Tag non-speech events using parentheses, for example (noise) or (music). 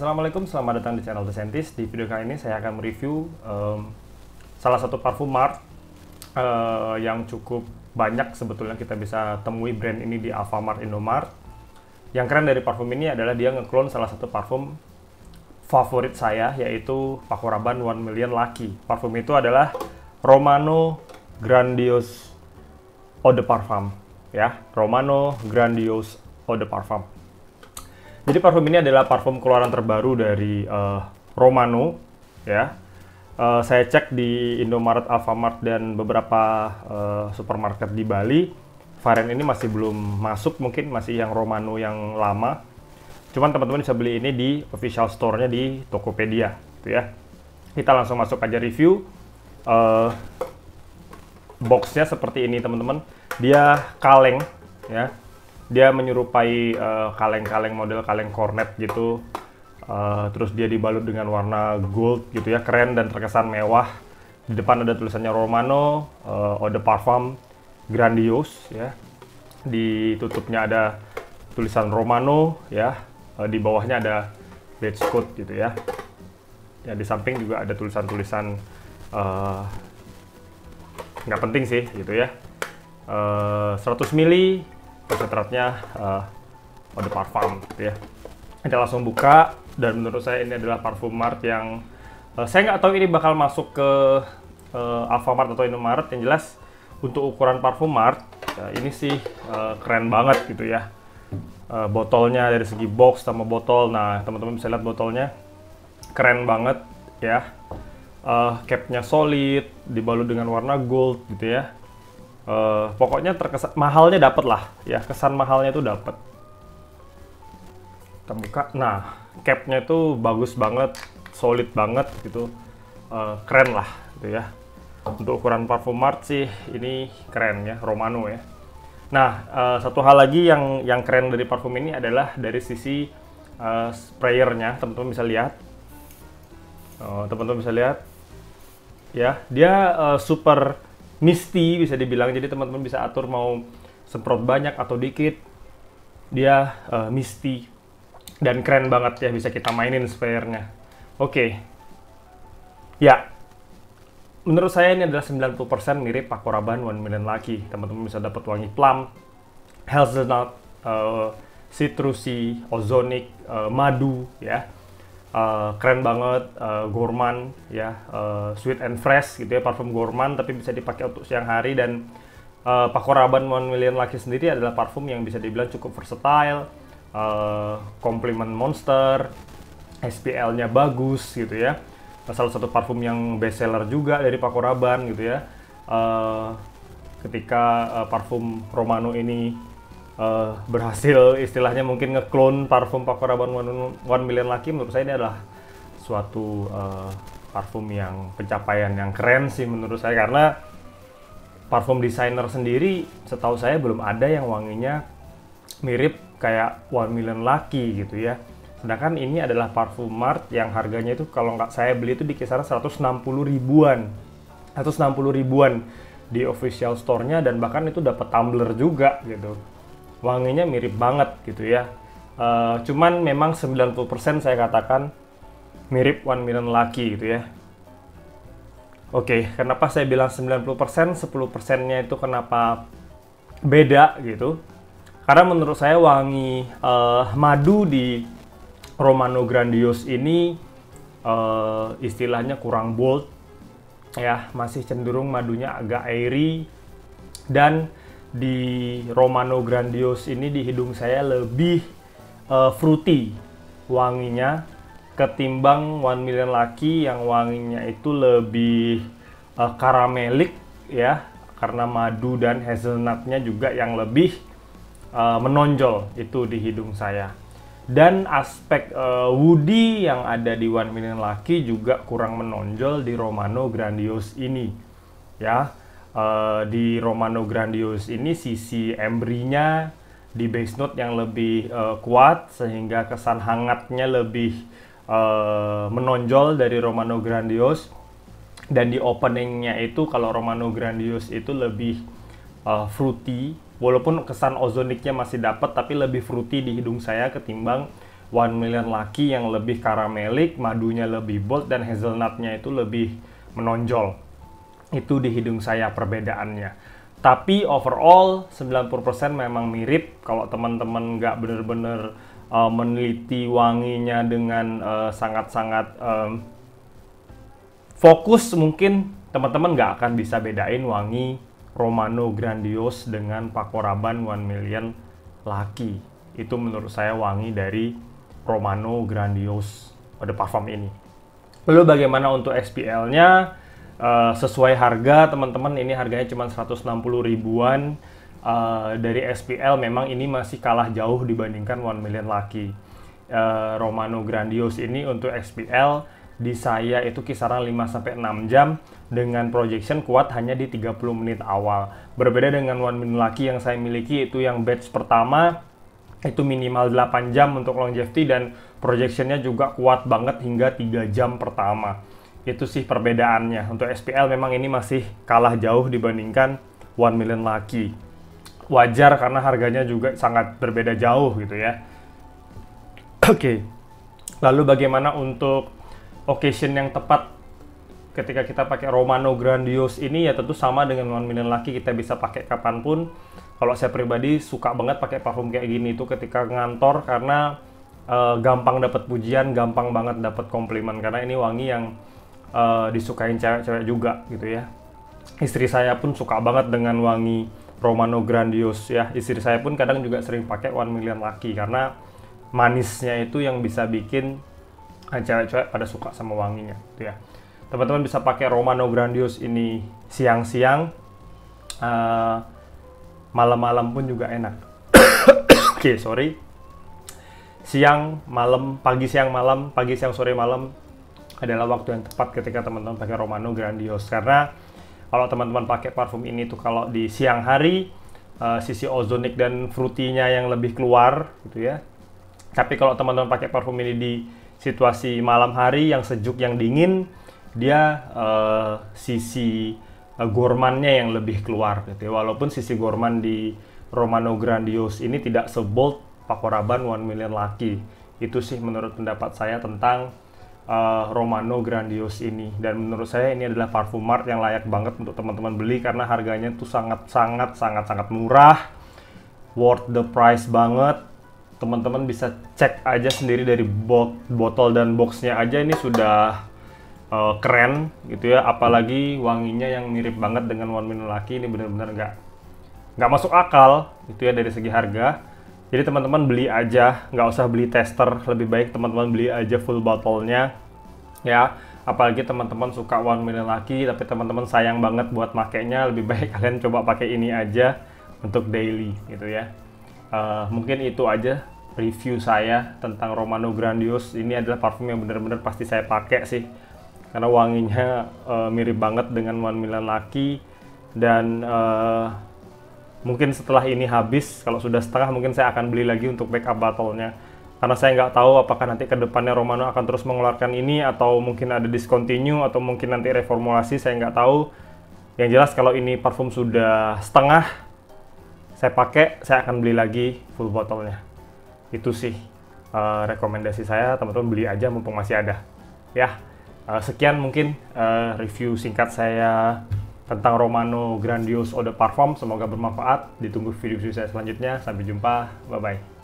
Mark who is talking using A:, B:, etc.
A: Assalamualaikum, selamat datang di channel The Scientist. Di video kali ini saya akan mereview um, salah satu parfum Mart uh, yang cukup banyak sebetulnya kita bisa temui brand ini di Alfamart Indomart. Yang keren dari parfum ini adalah dia ngeklon salah satu parfum favorit saya yaitu Paco Rabanne One Million Lucky. Parfum itu adalah Romano Grandiose Eau de Parfum ya, Romano Grandiose Eau de Parfum jadi parfum ini adalah parfum keluaran terbaru dari uh, Romano ya. Uh, saya cek di Indomaret, Alfamart dan beberapa uh, supermarket di Bali, varian ini masih belum masuk mungkin masih yang Romano yang lama. Cuman teman-teman bisa beli ini di official store-nya di Tokopedia gitu ya. Kita langsung masuk aja review. Uh, boxnya seperti ini teman-teman. Dia kaleng ya dia menyerupai kaleng eh, kaleng-kaleng model kaleng cornet gitu uh, terus dia dibalut dengan warna gold gitu ya keren dan terkesan mewah di depan ada tulisannya Romano uh, eh, Ode Parfum grandios ya di tutupnya ada tulisan Romano ya uh, di bawahnya ada badge code gitu ya ya di samping juga ada tulisan-tulisan nggak -tulisan, uh, penting sih gitu ya uh, 100 mili konsentratnya uh, eh, mode Parfum gitu ya. Kita langsung buka dan menurut saya ini adalah parfum mart yang uh, saya nggak tahu ini bakal masuk ke uh, Alfamart atau Indomaret. yang jelas untuk ukuran parfum mart ya, ini sih uh, keren banget gitu ya. Uh, botolnya dari segi box sama botol. Nah, teman-teman bisa lihat botolnya keren banget ya. Uh, capnya solid, dibalut dengan warna gold gitu ya Uh, pokoknya terkesan mahalnya dapat lah ya kesan mahalnya itu dapat terbuka. nah capnya itu bagus banget solid banget gitu uh, keren lah gitu ya untuk ukuran parfum mart sih ini keren ya Romano ya nah uh, satu hal lagi yang yang keren dari parfum ini adalah dari sisi uh, sprayernya teman-teman bisa lihat teman-teman uh, bisa lihat ya dia uh, super misti bisa dibilang jadi teman-teman bisa atur mau semprot banyak atau dikit dia uh, eh, misti dan keren banget ya bisa kita mainin sphere nya oke okay. ya menurut saya ini adalah 90% mirip Pakoraban One Million Lucky teman-teman bisa dapat wangi plum hazelnut uh, citrusy ozonic uh, madu ya uh, keren banget, uh, gourmand ya, uh, sweet and fresh gitu ya, parfum gourmand tapi bisa dipakai untuk siang hari dan uh, Paco Rabanne One Million Lucky sendiri adalah parfum yang bisa dibilang cukup versatile, uh, compliment monster, SPL-nya bagus gitu ya. Salah satu parfum yang best seller juga dari Paco Rabanne gitu ya. Uh, ketika uh, parfum Romano ini uh, berhasil istilahnya mungkin ngeklon parfum Paco Rabanne One, One Million Lucky menurut saya ini adalah suatu uh, parfum yang pencapaian yang keren sih menurut saya karena parfum desainer sendiri setahu saya belum ada yang wanginya mirip kayak One Million Lucky gitu ya. Sedangkan ini adalah parfum Mart yang harganya itu kalau nggak saya beli itu di kisaran 160 ribuan. 160 ribuan di official store-nya dan bahkan itu dapat tumbler juga gitu wanginya mirip banget gitu ya. Uh, cuman memang 90% saya katakan mirip One Million Lucky gitu ya. Oke, okay, kenapa saya bilang 90%, 10%-nya itu kenapa beda gitu? Karena menurut saya wangi uh, madu di Romano Grandios ini uh, istilahnya kurang bold ya, masih cenderung madunya agak airy dan di Romano Grandios ini di hidung saya lebih uh, fruity wanginya ketimbang One Million Lucky yang wanginya itu lebih uh, karamelik ya karena madu dan hazelnutnya juga yang lebih uh, menonjol itu di hidung saya dan aspek uh, woody yang ada di One Million Lucky juga kurang menonjol di Romano Grandios ini ya uh, di Romano Grandius ini sisi embrinya di base note yang lebih uh, kuat sehingga kesan hangatnya lebih uh, menonjol dari Romano Grandius dan di openingnya itu kalau Romano Grandius itu lebih uh, fruity walaupun kesan ozoniknya masih dapat tapi lebih fruity di hidung saya ketimbang One Million Lucky yang lebih karamelik, madunya lebih bold dan hazelnutnya itu lebih menonjol itu di hidung saya perbedaannya. Tapi overall 90% memang mirip kalau teman-teman nggak bener-bener uh, eh, meneliti wanginya dengan sangat eh, sangat-sangat um, fokus mungkin teman-teman nggak akan bisa bedain wangi Romano Grandios dengan Paco Rabanne One Million Laki. Itu menurut saya wangi dari Romano Grandios pada parfum ini. Lalu bagaimana untuk SPL-nya? uh, sesuai harga teman-teman ini harganya cuma 160 ribuan uh, dari SPL memang ini masih kalah jauh dibandingkan One Million Lucky. Uh, Romano Grandios ini untuk SPL di saya itu kisaran 5 sampai 6 jam dengan projection kuat hanya di 30 menit awal. Berbeda dengan One Million Lucky yang saya miliki itu yang batch pertama itu minimal 8 jam untuk longevity dan projectionnya juga kuat banget hingga 3 jam pertama. Itu sih perbedaannya. Untuk SPL memang ini masih kalah jauh dibandingkan One Million Lucky. Wajar karena harganya juga sangat berbeda jauh gitu ya. (clears throat) Oke. Okay. Lalu bagaimana untuk occasion yang tepat ketika kita pakai Romano Grandios ini ya tentu sama dengan One Million Lucky kita bisa pakai kapanpun. Kalau saya pribadi suka banget pakai parfum kayak gini itu ketika ngantor karena uh, gampang dapat pujian, gampang banget dapat komplimen karena ini wangi yang uh, disukain cewek-cewek juga gitu ya. Istri saya pun suka banget dengan wangi Romano Grandios ya. Istri saya pun kadang juga sering pakai One Million Lucky karena manisnya itu yang bisa bikin eh, cewek-cewek pada suka sama wanginya gitu ya. Teman-teman bisa pakai Romano Grandios ini siang-siang uh, malam-malam pun juga enak. (coughs) Oke, okay, sorry. Siang, malam, pagi, siang, malam, pagi, siang, sore, malam adalah waktu yang tepat ketika teman-teman pakai Romano Grandios karena kalau teman-teman pakai parfum ini tuh kalau di siang hari uh, sisi ozonik dan frutinya yang lebih keluar gitu ya. Tapi kalau teman-teman pakai parfum ini di situasi malam hari yang sejuk yang dingin, dia uh, sisi uh, eh, gormannya yang lebih keluar gitu ya. Walaupun sisi gorman di Romano Grandios ini tidak sebold Paco Rabanne One Million Lucky. Itu sih menurut pendapat saya tentang uh, Romano Grandios ini dan menurut saya ini adalah parfum mart yang layak banget untuk teman-teman beli karena harganya tuh sangat sangat sangat sangat murah worth the price banget teman-teman bisa cek aja sendiri dari bot botol dan boxnya aja ini sudah uh, keren gitu ya apalagi wanginya yang mirip banget dengan One Minute Lucky ini benar-benar nggak nggak masuk akal gitu ya dari segi harga jadi teman-teman beli aja, nggak usah beli tester, lebih baik teman-teman beli aja full botolnya, ya. Apalagi teman-teman suka one million lagi, tapi teman-teman sayang banget buat makainya, lebih baik (laughs) kalian coba pakai ini aja untuk daily, gitu ya. Uh, mungkin itu aja review saya tentang Romano Grandius. Ini adalah parfum yang benar-benar pasti saya pakai sih, karena wanginya uh, mirip banget dengan one million lagi dan uh, mungkin setelah ini habis kalau sudah setengah mungkin saya akan beli lagi untuk backup battle-nya karena saya nggak tahu apakah nanti ke depannya Romano akan terus mengeluarkan ini atau mungkin ada discontinue atau mungkin nanti reformulasi saya nggak tahu yang jelas kalau ini parfum sudah setengah saya pakai saya akan beli lagi full botolnya itu sih uh, rekomendasi saya teman-teman beli aja mumpung masih ada ya uh, sekian mungkin uh, review singkat saya tentang Romano Grandios Ode Parfum. Semoga bermanfaat. Ditunggu video-video saya selanjutnya. Sampai jumpa. Bye-bye.